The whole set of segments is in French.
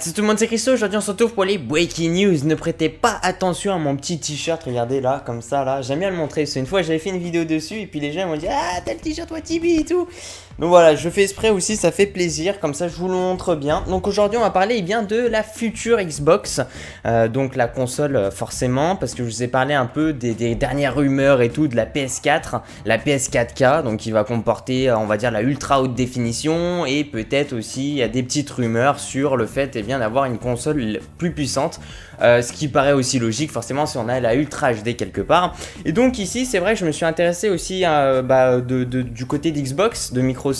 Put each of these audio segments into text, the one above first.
Salut tout le monde, c'est Christo. Aujourd'hui, on se retrouve pour les Breaking News. Ne prêtez pas attention à mon petit t-shirt. Regardez là, comme ça, là. J'aime bien le montrer. C'est une fois, j'avais fait une vidéo dessus. Et puis les gens m'ont dit Ah, t'as le t-shirt, toi, Tibi et tout. Donc voilà, je fais exprès aussi, ça fait plaisir, comme ça je vous le montre bien. Donc aujourd'hui on va parler eh bien de la future Xbox, euh, donc la console euh, forcément, parce que je vous ai parlé un peu des, dernières rumeurs et tout de la PS4, la PS4K, donc qui va comporter euh, on va dire la ultra haute définition et peut-être aussi il y a des petites rumeurs sur le fait eh bien d'avoir une console plus puissante, ce qui paraît aussi logique forcément si on a la ultra HD quelque part. Et donc ici c'est vrai je me suis intéressé aussi bah, du côté d'Xbox, de Microsoft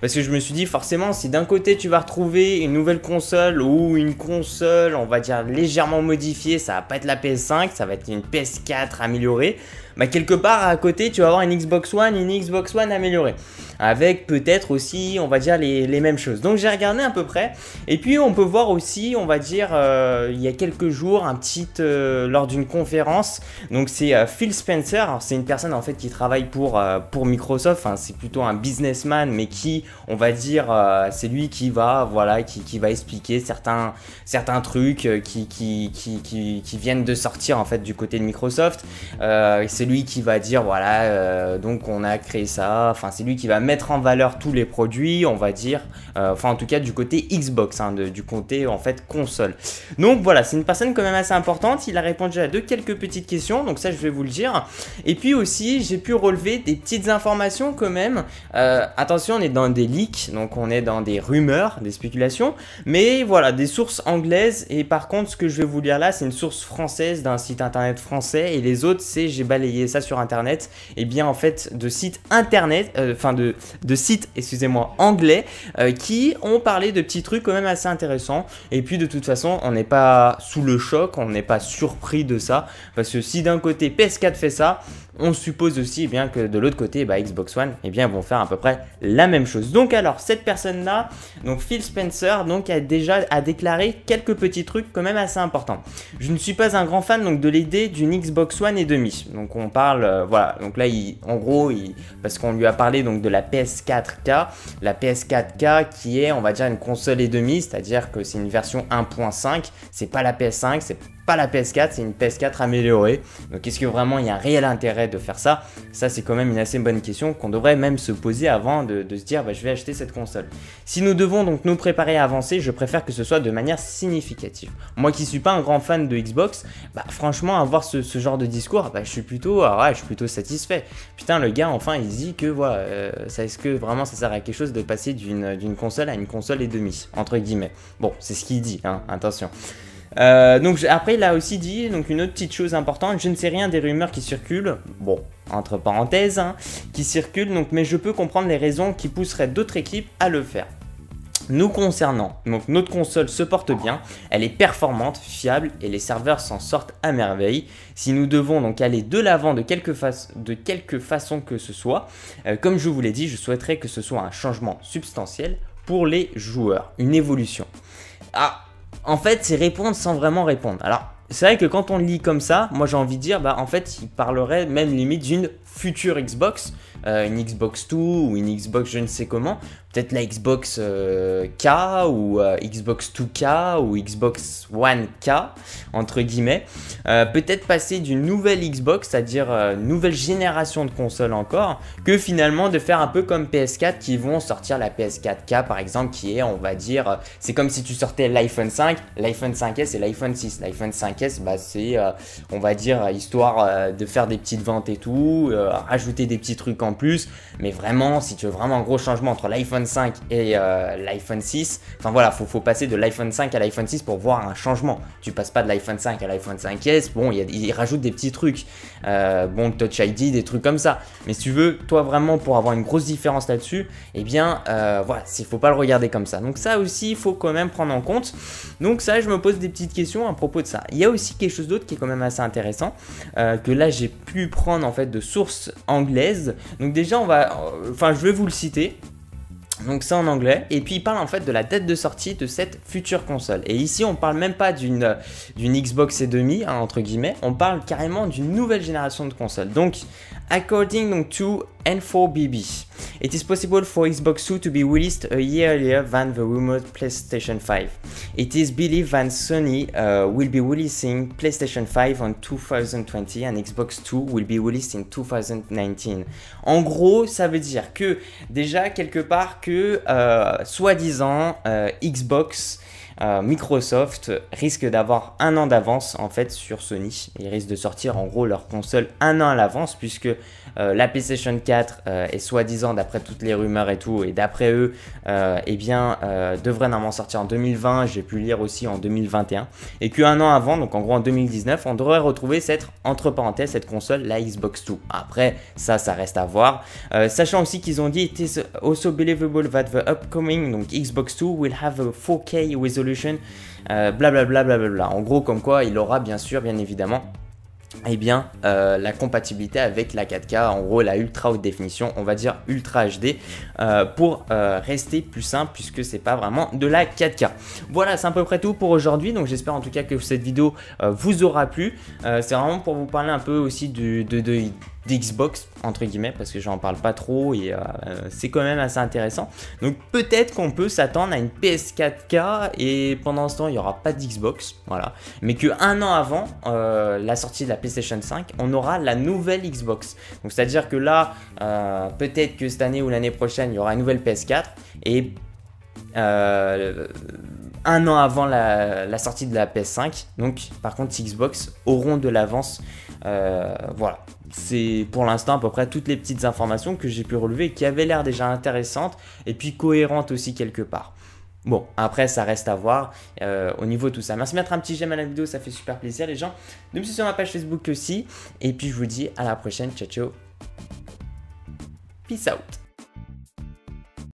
parce que je me suis dit forcément si d'un côté tu vas retrouver une nouvelle console ou une console on va dire légèrement modifiée, ça va pas être la PS5, ça va être une PS4 améliorée, bah quelque part à côté tu vas avoir une Xbox One, une Xbox One améliorée, avec peut-être aussi on va dire les, mêmes choses. Donc j'ai regardé à peu près, et puis on peut voir aussi on va dire euh, il y a quelques jours un petit euh, lors d'une conférence, donc c'est euh, Phil Spencer, c'est une personne en fait qui travaille pour, pour Microsoft, c'est plutôt un businessman mais qui, on va dire, euh, c'est lui qui va, voilà, qui, va expliquer certains, certains trucs euh, qui, qui, viennent de sortir en fait du côté de Microsoft. Euh, c'est lui qui va dire, voilà, donc on a créé ça. Enfin, c'est lui qui va mettre en valeur tous les produits, on va dire, enfin en tout cas du côté Xbox, hein, du côté en fait console. Donc voilà, c'est une personne quand même assez importante. Il a répondu à deux quelques petites questions, donc ça je vais vous le dire. Et puis aussi, j'ai pu relever des petites informations quand même. à Attention, on est dans des leaks, donc on est dans des rumeurs, des spéculations, mais voilà, des sources anglaises. Et par contre, ce que je vais vous lire là, c'est une source française d'un site internet français, et les autres, c'est j'ai balayé ça sur internet. Et bien en fait, de sites internet, euh, enfin de, de sites, excusez-moi, anglais, euh, qui ont parlé de petits trucs quand même assez intéressants. Et puis de toute façon, on n'est pas sous le choc, on n'est pas surpris de ça, parce que si d'un côté PS4 fait ça, on suppose aussi eh bien que de l'autre côté, bah, Xbox One, et eh bien, vont faire à peu près la même chose. Donc alors, cette personne-là, donc Phil Spencer, donc a déjà a déclaré quelques petits trucs quand même assez importants. Je ne suis pas un grand fan donc de l'idée d'une Xbox One et demi. Donc on parle, euh, voilà, donc là, il, en gros, parce qu'on lui a parlé donc de la PS4K, la PS4K qui est, on va dire, une console et demi, c'est-à-dire que c'est une version 1.5, c'est pas la PS5, c'est pas la PS4, c'est une PS4 améliorée. Donc est-ce que vraiment il y a un réel intérêt de faire ça Ça, c'est quand même une assez bonne question qu'on devrait même se poser avant de, se dire bah, je vais acheter cette console. Si nous devons donc nous préparer à avancer, je préfère que ce soit de manière significative. Moi qui suis pas un grand fan de Xbox, bah, franchement, avoir ce, genre de discours, bah, je suis plutôt, ah ouais, je suis plutôt satisfait. Putain, le gars, enfin, il dit que voilà, euh, ça est-ce que vraiment ça sert à quelque chose de passer d'une console à une console et demi entre guillemets. Bon, c'est ce qu'il dit, hein, attention. Euh, donc après, il a aussi dit donc une autre petite chose importante. Je ne sais rien des rumeurs qui circulent. Bon, entre parenthèses, hein, qui circulent. Donc, mais je peux comprendre les raisons qui pousseraient d'autres équipes à le faire. Nous concernant, donc notre console se porte bien, elle est performante, fiable et les serveurs s'en sortent à merveille. Si nous devons donc aller de l'avant de, de, quelque façon que ce soit, euh, comme je vous l'ai dit, je souhaiterais que ce soit un changement substantiel pour les joueurs, une évolution. Ah, en fait, c'est répondre sans vraiment répondre. Alors, c'est vrai que quand on lit comme ça, moi j'ai envie de dire, bah en fait, il parlerait même limite d'une future Xbox, euh, une Xbox 2 ou une Xbox je ne sais comment, peut-être la Xbox euh, K ou euh, Xbox 2K ou Xbox One K entre guillemets. Euh, peut-être passer d'une nouvelle Xbox, c'est-à-dire nouvelle génération de consoles encore, que finalement de faire un peu comme PS4 qui vont sortir la PS4 K par exemple qui est on va dire c'est comme si tu sortais l'iPhone 5, l'iPhone 5S et l'iPhone 6. L'iPhone 5S bah c'est on va dire histoire de faire des petites ventes et tout, rajouter des petits trucs en plus, mais vraiment si tu veux vraiment un gros changement entre l'iPhone 5 et euh, l'iPhone 6. Enfin voilà, faut, passer de l'iPhone 5 à l'iPhone 6 pour voir un changement. Tu passes pas de l'iPhone 5 à l'iPhone 5S. Bon, il rajoute des petits trucs. Euh, bon, Touch ID, des trucs comme ça. Mais si tu veux, toi vraiment pour avoir une grosse différence là-dessus, eh bien euh, voilà, il faut pas le regarder comme ça. Donc ça aussi, il faut quand même prendre en compte. Donc ça, je me pose des petites questions à propos de ça. Il y a aussi quelque chose d'autre qui est quand même assez intéressant que là j'ai pu prendre en fait de sources anglaises. Donc déjà, on va, enfin, je vais vous le citer. Donc c'est en anglais. Et puis il parle en fait de la date de sortie de cette future console. Et ici on parle même pas d'une euh, Xbox et demi, hein, entre guillemets, on parle carrément d'une nouvelle génération de consoles. Donc according to N4BB, it is possible for Xbox 2 to be released a year earlier than the remote PlayStation 5. It is believed that Sony uh, will be releasing PlayStation 5 en 2020 and Xbox 2 will be released in 2019. En gros, ça veut dire que déjà quelque part que euh, soi-disant euh, Xbox euh, Microsoft risque d'avoir un an d'avance en fait sur Sony. Ils risquent de sortir en gros leur console un an à l'avance puisque euh, la PlayStation 4 euh, est soi-disant d'après toutes les rumeurs et tout et d'après eux, eh bien devrait normalement sortir en 2020. J'ai pu lire aussi en 2021 et qu'un an avant, donc en gros en 2019, on devrait retrouver cette entre parenthèses cette console la Xbox 2. Après ça, ça reste à voir. sachant aussi qu'ils ont dit it is also believable that the upcoming donc Xbox 2 will have a 4K resolution blablabla. Euh, en gros, comme quoi il aura bien sûr, bien évidemment, et eh bien, euh, la compatibilité avec la 4K, en gros la ultra haute définition, on va dire ultra HD, euh, pour rester plus simple puisque c'est pas vraiment de la 4K. Voilà, c'est à peu près tout pour aujourd'hui. Donc j'espère en tout cas que cette vidéo vous aura plu. c'est vraiment pour vous parler un peu aussi de, de, d'Xbox, entre guillemets, parce que j'en parle pas trop et euh, c'est quand même assez intéressant. Donc peut-être qu'on peut, s'attendre à une PS4K et pendant ce temps il n'y aura pas d'Xbox, voilà. Mais que un an avant euh, la sortie de la PlayStation 5, on aura la nouvelle Xbox. Donc c'est-à-dire que là, euh, peut-être que cette année ou l'année prochaine il y aura une nouvelle PS4 et un an avant la, sortie de la PS5. Donc, par contre, Xbox auront de l'avance. Euh, voilà. C'est pour l'instant à peu près toutes les petites informations que j'ai pu relever qui avaient l'air déjà intéressantes et puis cohérentes aussi quelque part. Bon, après, ça reste à voir euh, au niveau de tout ça. Merci de mettre un petit j'aime à la vidéo, ça fait super plaisir les gens. De me suivre sur ma page Facebook aussi. Et puis, je vous dis à la prochaine. Ciao, ciao. Peace out.